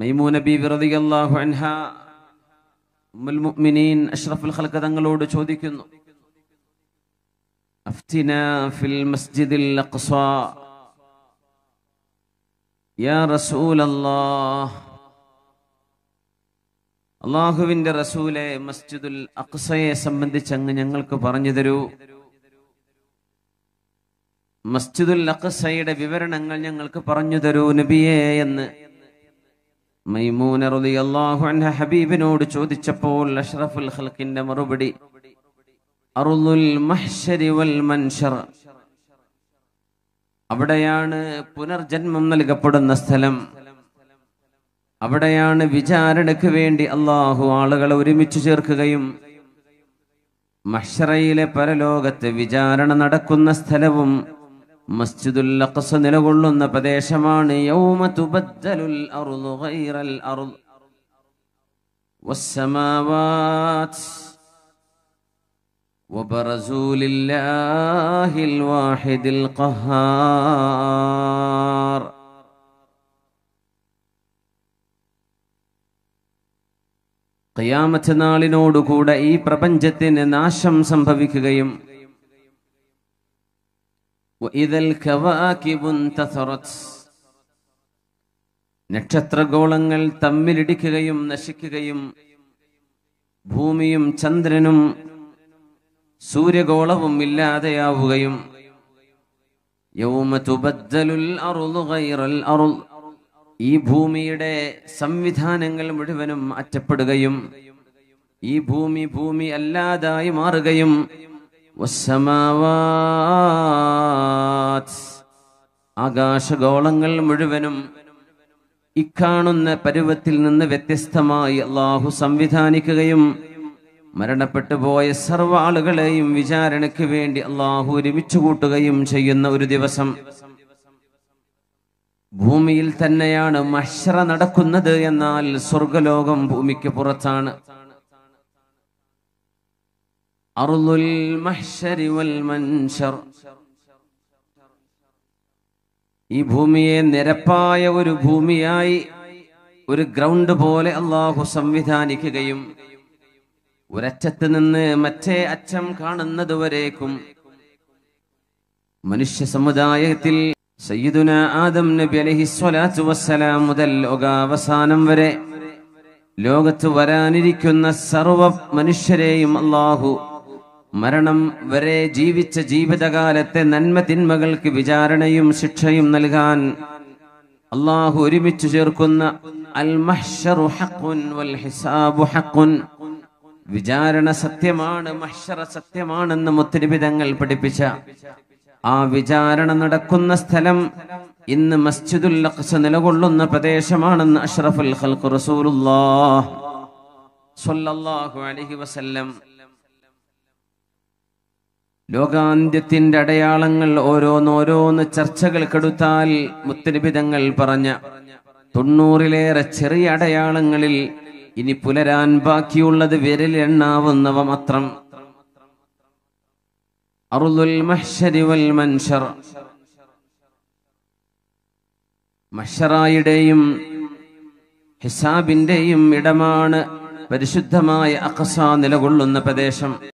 Maimoona B വിറദിയല്ലാഹു അൻഹ ഉമ്മുൽ മുഅ്മിനീൻ അഷ്റഫുൽ ഖൽഖ തങ്ങളോട് ചോദിക്കുന്നു അഫ്തിനാ ഫിൽ മസ്ജിദിൽ അഖ്സ യാ റസൂലല്ലാഹ് അള്ളാഹുവിന്റെ റസൂലെ മസ്ജിദുൽ അഖ്സയെ സംബന്ധിച്ച് അങ്ങ് ഞങ്ങൾക്ക് പറഞ്ഞു തരൂ മസ്ജിദുൽ അഖ്സയുടെ വിവരണങ്ങൾ ഞങ്ങൾക്ക് പറഞ്ഞു തരൂ നബിയേ എന്ന് മൈമൂന റളിയല്ലാഹു അൻഹ ഹബീബിനോട് ചോദിച്ചപ്പോൾ അഷ്റഫുൽ ഖൽഖിന്റെ മറുപടി അറുദുൽ മഹ്ശരി വൽ മൻഷർ അവിടെയാണ് പുനർജന്മം നൽകപ്പെടുന്ന സ്ഥലം അവിടെയാണ് വിചാരണയ്ക്ക് വേണ്ടി അള്ളാഹു ആളുകളെ ഒരുമിച്ച് ചേർക്കുകയും മഷറയിലെ പരലോകത്ത് വിചാരണ നടക്കുന്ന സ്ഥലവും മസ്ജിദുൽ അഖ്സ നിലകൊള്ളുന്ന പ്രദേശമാണ് യൗമ തുബദ്ദലുൽ അർളു ഗൈറൽ അർള് വസ്സമാവാത്ത് وبرزوا لله الواحد القهار ഖിയാമത്ത് നാളിനോടുകൂടെ ഈ പ്രപഞ്ചത്തിന് നാശം സംഭവിക്കുകയും നക്ഷത്രഗോളങ്ങൾ غيوم നശിക്കുകയും ഭൂമിയും ചന്ദ്രനും സൂര്യഗോളവും الأرض ഈ ഭൂമിയുടെ സംവിധാനങ്ങൾ മുഴുവനും അറ്റപ്പെടുകയും ഈ ഭൂമി ഭൂമി അല്ലാതായി മാറുകയും ആകാശഗോളങ്ങൾ മുഴുവനും ഇക്കാണുന്ന പരുവത്തിൽ നിന്ന് വ്യത്യസ്തമായി അള്ളാഹു സംവിധാനിക്കുകയും മരണപ്പെട്ടു പോയ സർവ്വ ആളുകളെയും വിചാരണയ്ക്ക് വേണ്ടി അള്ളാഹു ഒരുമിച്ചു കൂട്ടുകയും ചെയ്യുന്ന ഒരു ദിവസം ഭൂമിയിൽ തന്നെയാണ് മഷ്ര നടക്കുന്നത് എന്നാൽ സ്വർഗലോകം ഭൂമിക്ക് പുറത്താണ് أرض المحشر والمنشر ഈ ഭൂമിയെ നിരപ്പായ ഒരു ഭൂമിയായി ഒരു ഗ്രൗണ്ട് പോലെ അള്ളാഹു സംവിധാനിക്കുകയും ഒരറ്റത്ത് നിന്ന് മറ്റേ അറ്റം കാണുന്നത് വരേക്കും മനുഷ്യ സമുദായത്തിൽ സയ്യിദുന ആദം നബി അലഹിസ്വലാത്തു വസ്സലാം മുതൽ ലോകാവസാനം വരെ ലോകത്ത് വരാനിരിക്കുന്ന സർവ മനുഷ്യരെയും അള്ളാഹു മരണം വരെ ജീവിച്ച ജീവിതകാലത്തെ നന്മ തിന്മകൾക്ക് വിചാരണയും ശിക്ഷയും നൽകാൻ അള്ളാഹു ഒരുമിച്ച് ചേർക്കുന്ന അൽ ഹഖുൻ വൽ ഹിസാബു ഹഖുൻ വിചാരണ സത്യമാണ് മഹ്ഷറ സത്യമാണെന്ന് മുത്തരിപിതങ്ങൾ പഠിപ്പിച്ച ആ വിചാരണ നടക്കുന്ന സ്ഥലം ഇന്ന് മസ്ജിദുൽ അഖ്സ നിലകൊള്ളുന്ന പ്രദേശമാണെന്ന് അഷ്റഫുൽ ഖൽഖ് റസൂലുള്ളാഹി സ്വല്ലല്ലാഹു അലൈഹി വസല്ലം ലോകാന്ത്യത്തിന്റെ അടയാളങ്ങൾ ഓരോന്നോരോന്ന് കെടുത്താൽ മുത്തനിബിതങ്ങൾ പറഞ്ഞ തൊണ്ണൂറിലേറെ ചെറിയ അടയാളങ്ങളിൽ ഇനി പുലരാൻ ബാക്കിയുള്ളത് വിരലെണ്ണാവുന്നവ മാത്രം അറുദുൽ മഹ്ശരി വൽ മൻഷർ മഷറായുടെയും ഹിസാബിന്റെയും ഇടമാണ് പരിശുദ്ധമായ അക്കസ നിലകൊള്ളുന്ന പ്രദേശം